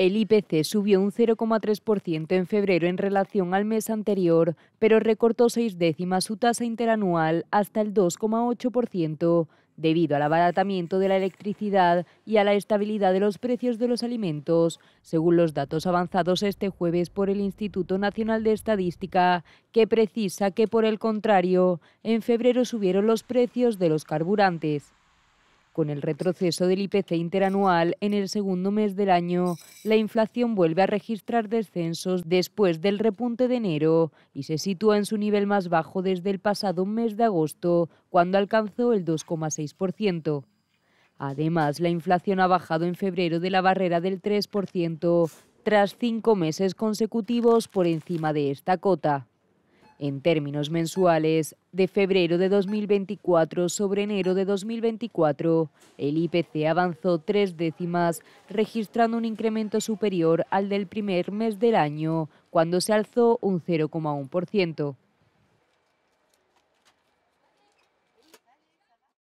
El IPC subió un 0,3% en febrero en relación al mes anterior, pero recortó seis décimas su tasa interanual hasta el 2,8% debido al abaratamiento de la electricidad y a la estabilidad de los precios de los alimentos, según los datos avanzados este jueves por el Instituto Nacional de Estadística, que precisa que, por el contrario, en febrero subieron los precios de los carburantes, con el retroceso del IPC interanual en el segundo mes del año, la inflación vuelve a registrar descensos después del repunte de enero y se sitúa en su nivel más bajo desde el pasado mes de agosto, cuando alcanzó el 2,6%. Además, la inflación ha bajado en febrero de la barrera del 3%, tras cinco meses consecutivos por encima de esta cota en términos mensuales, de febrero de 2024 sobre enero de 2024, el IPC avanzó tres décimas, registrando un incremento superior al del primer mes del año, cuando se alzó un 0,1%.